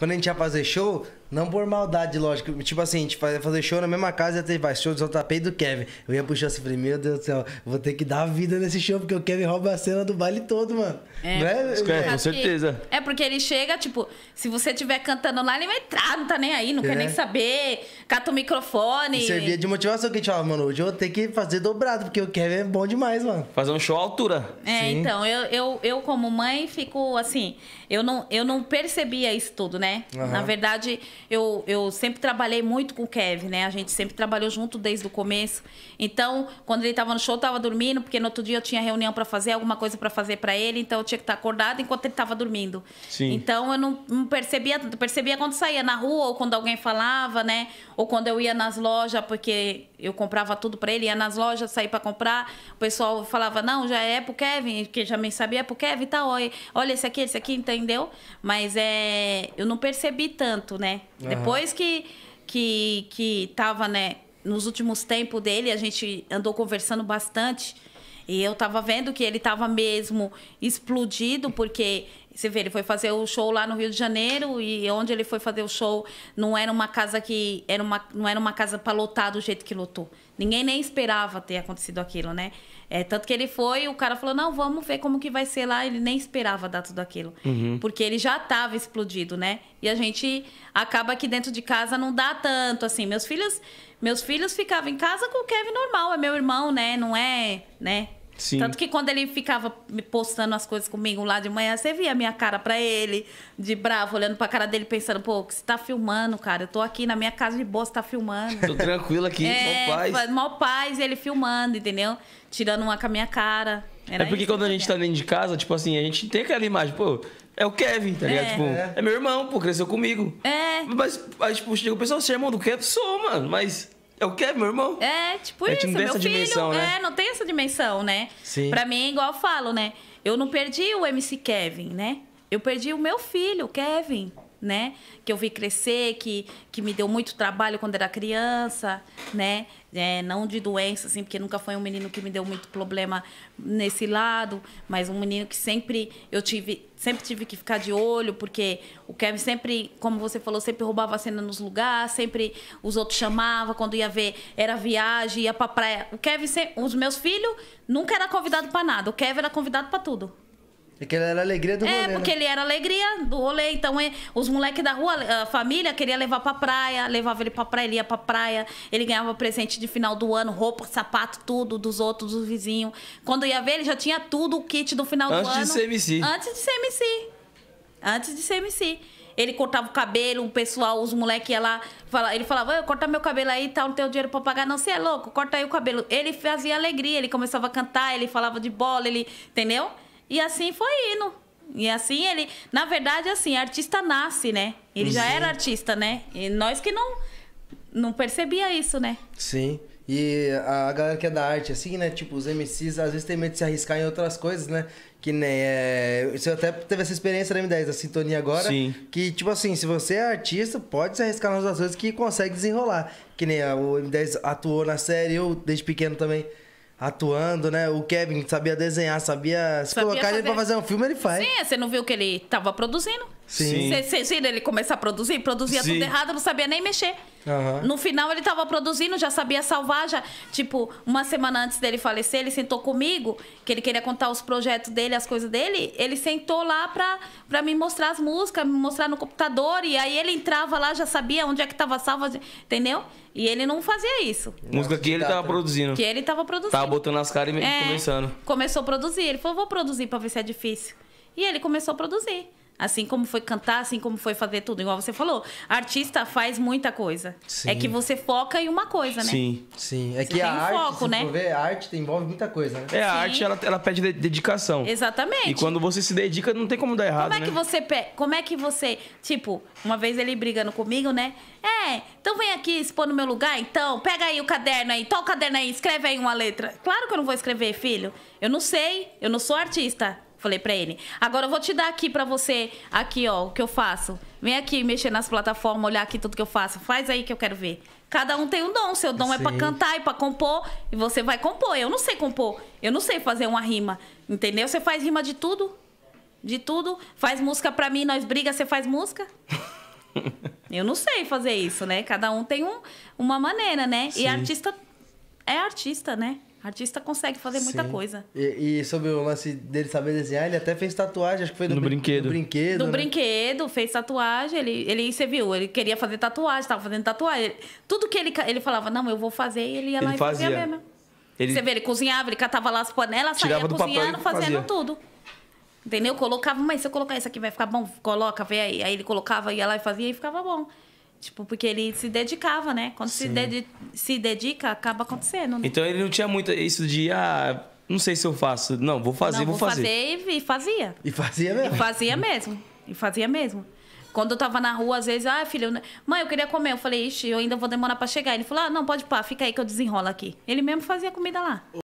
Quando a gente ia fazer show, não por maldade, lógico. Tipo assim, a gente fazer show na mesma casa e até vai, show do tapete do Kevin. Eu ia puxar assim, falei, meu Deus do céu, vou ter que dar vida nesse show, porque o Kevin rouba a cena do baile todo, mano. É, né? é, é, é com certeza. É porque ele chega, tipo, se você estiver cantando lá, ele vai entrar, não tá nem aí, não é. quer nem saber, cata o microfone. E servia de motivação que a gente falava, mano, hoje eu vou ter que fazer dobrado, porque o Kevin é bom demais, mano. Fazer um show à altura. É, Sim. então, eu, eu, eu como mãe fico assim, eu não, eu não percebia isso tudo, né? Uhum. Na verdade eu, eu sempre trabalhei muito com o Kevin, né? A gente sempre trabalhou junto desde o começo. Então, quando ele estava no show, eu estava dormindo, porque no outro dia eu tinha reunião para fazer, alguma coisa para fazer para ele, então eu tinha que estar tá acordado enquanto ele estava dormindo. Sim. Então eu não, não percebia, percebia quando saía na rua ou quando alguém falava, né? Ou quando eu ia nas lojas, porque eu comprava tudo para ele, ia nas lojas, saía para comprar, o pessoal falava: "Não, já é o Kevin", que já me sabia é o Kevin, tá, olha, olha esse aqui, esse aqui, entendeu? Mas é, eu não percebi tanto, né? Depois que, que, que tava, né, nos últimos tempos dele, a gente andou conversando bastante. E eu tava vendo que ele tava mesmo explodido, porque você vê, ele foi fazer o show lá no Rio de Janeiro e onde ele foi fazer o show não era uma casa que era uma não era uma casa para lotar do jeito que lotou. Ninguém nem esperava ter acontecido aquilo, né? É, tanto que ele foi, o cara falou: "Não, vamos ver como que vai ser lá". Ele nem esperava dar tudo aquilo, uhum. porque ele já estava explodido, né? E a gente acaba que dentro de casa não dá tanto assim. Meus filhos, meus filhos ficavam em casa com o Kevin normal, é meu irmão, né? Não é, né? Sim. Tanto que quando ele ficava postando as coisas comigo lá de manhã, você via a minha cara pra ele, de bravo, olhando pra cara dele, pensando, pô, que você tá filmando, cara? Eu tô aqui na minha casa de boa, você tá filmando. tô tranquilo aqui, é, mó paz. Mó paz, ele filmando, entendeu? Tirando uma com a minha cara. Era é porque quando a gente tá dentro de casa, tipo assim, a gente tem aquela imagem, pô, é o Kevin, tá ligado? É. Tipo, é. é meu irmão, pô, cresceu comigo. É. Mas, aí, tipo, chega o pessoal, você é irmão do Kevin? Sou, mano, mas... É o quê, meu irmão? É, tipo é, isso, meu filho. Dimensão, né? É, não tem essa dimensão, né? Sim. Pra mim, igual eu falo, né? Eu não perdi o MC Kevin, né? Eu perdi o meu filho, Kevin né? Que eu vi crescer, que, que me deu muito trabalho quando era criança, né? É, não de doença, assim, porque nunca foi um menino que me deu muito problema nesse lado, mas um menino que sempre eu tive, sempre tive que ficar de olho, porque o Kevin sempre, como você falou, sempre roubava a cena nos lugares, sempre os outros chamavam, quando ia ver, era viagem, ia pra praia. O Kevin, os meus filhos, nunca era convidado para nada, o Kevin era convidado para tudo. Porque é ele era a alegria do é, rolê. É, porque né? ele era a alegria do rolê. Então, ele, é, os moleques da rua, a família, queria levar pra praia, levava ele pra praia, ele ia pra praia. Ele ganhava presente de final do ano, roupa, sapato, tudo, dos outros, dos vizinhos. Quando ia ver, ele já tinha tudo, o kit do final Antes do ano. Antes de ser MC. Antes de ser MC. Antes de ser MC. Ele cortava o cabelo, o pessoal, os moleques iam lá. Fala, ele falava, eu corta meu cabelo aí, tal, tá, não tenho dinheiro pra pagar. Não, você é louco, corta aí o cabelo. Ele fazia alegria, ele começava a cantar, ele falava de bola, ele. Entendeu? E assim foi indo. E assim ele, na verdade, assim, artista nasce, né? Ele já uhum. era artista, né? E nós que não não percebia isso, né? Sim. E a galera que é da arte, assim, né? Tipo, os MCs às vezes tem medo de se arriscar em outras coisas, né? Que nem. É... Você até teve essa experiência da M10, da sintonia agora. Sim. Que, tipo assim, se você é artista, pode se arriscar nas outras coisas que consegue desenrolar. Que nem a, o M10 atuou na série, eu desde pequeno também atuando, né? O Kevin sabia desenhar, sabia se sabia colocar saber. ele pra fazer um filme, ele faz. Sim, é, você não viu que ele tava produzindo? Sim. Vocês viram ele começar a produzir? Produzia Sim. tudo errado, não sabia nem mexer. Uhum. No final ele estava produzindo, já sabia salvar, já, tipo, uma semana antes dele falecer, ele sentou comigo, que ele queria contar os projetos dele, as coisas dele, ele sentou lá pra, pra me mostrar as músicas, me mostrar no computador, e aí ele entrava lá, já sabia onde é que tava salva, entendeu? E ele não fazia isso. Nossa, Música que, que ele estava produzindo. Que ele estava produzindo. Tava botando as caras e é, começando. Começou a produzir, ele falou, vou produzir pra ver se é difícil. E ele começou a produzir. Assim como foi cantar, assim como foi fazer tudo. Igual você falou, artista faz muita coisa. Sim. É que você foca em uma coisa, né? Sim, sim. É que você a arte, foco, né? ver, a arte envolve muita coisa, né? É, a sim. arte, ela, ela pede dedicação. Exatamente. E quando você se dedica, não tem como dar errado, como é né? Que você pe... Como é que você... Tipo, uma vez ele brigando comigo, né? É, então vem aqui expor no meu lugar, então. Pega aí o caderno aí, toma o caderno aí, escreve aí uma letra. Claro que eu não vou escrever, filho. Eu não sei, eu não sou artista. Falei para ele. Agora eu vou te dar aqui para você, aqui, ó, o que eu faço. Vem aqui mexer nas plataformas, olhar aqui tudo que eu faço. Faz aí que eu quero ver. Cada um tem um dom. Seu dom é Sim. é para cantar e para compor. E você vai compor. Eu não sei compor. Eu não sei fazer uma rima. Entendeu? Você faz rima de tudo. De tudo. Faz música para mim, nós briga, você faz música. eu não sei fazer isso, né? Cada um tem um, uma maneira, né? Sim. E artista é artista, né? Artista consegue fazer muita Sim. coisa. E, e, sobre o lance dele saber desenhar, ele até fez tatuagem, acho que foi no brinquedo. No brinquedo, No né? brinquedo fez tatuagem. Ele, ele, você viu, ele queria fazer tatuagem, estava fazendo tatuagem. Ele, tudo que ele, ele falava, não, eu vou fazer, ele ia ele lá e fazia, fazia mesmo. Ele... Você vê, ele cozinhava, ele catava lá as panelas, saía cozinhando, fazendo fazia. tudo. Entendeu? Colocava, mas se eu colocar isso aqui vai ficar bom, coloca, vê aí. Aí ele colocava, ia lá e fazia e ficava bom. Tipo, porque ele se dedicava, né? Quando se, dedi se dedica, acaba acontecendo. Né? Então ele não tinha muito isso de, ah, não sei se eu faço. Não, vou fazer, não, vou, vou fazer. fazer e, fazia. E fazia mesmo. E fazia mesmo. E fazia mesmo. Quando eu tava na rua, às vezes, ah, filho, mãe, eu queria comer. Eu falei, ixi, eu ainda vou demorar pra chegar. Ele falou, ah, não, pode pá, fica aí que eu desenrolo aqui. Ele mesmo fazia comida lá.